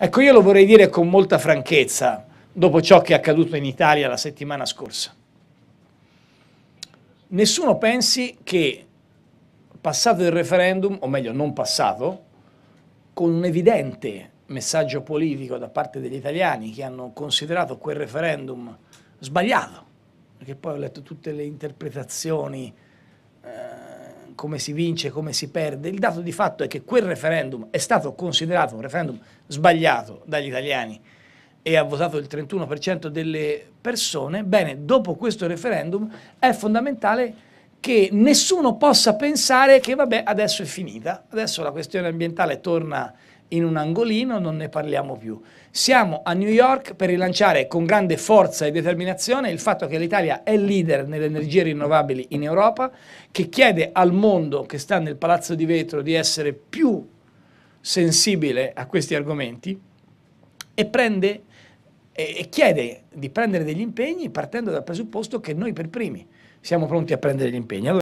Ecco, io lo vorrei dire con molta franchezza, dopo ciò che è accaduto in Italia la settimana scorsa. Nessuno pensi che passato il referendum, o meglio non passato, con un evidente messaggio politico da parte degli italiani che hanno considerato quel referendum sbagliato, perché poi ho letto tutte le interpretazioni come si vince, come si perde. Il dato di fatto è che quel referendum è stato considerato un referendum sbagliato dagli italiani e ha votato il 31% delle persone, bene, dopo questo referendum è fondamentale che nessuno possa pensare che vabbè, adesso è finita, adesso la questione ambientale torna in un angolino, non ne parliamo più. Siamo a New York per rilanciare con grande forza e determinazione il fatto che l'Italia è leader nelle energie rinnovabili in Europa, che chiede al mondo che sta nel Palazzo di Vetro di essere più sensibile a questi argomenti e, prende, e, chiede di prendere degli impegni partendo dal presupposto che noi per primi siamo pronti a prendere gli impegni. Allora,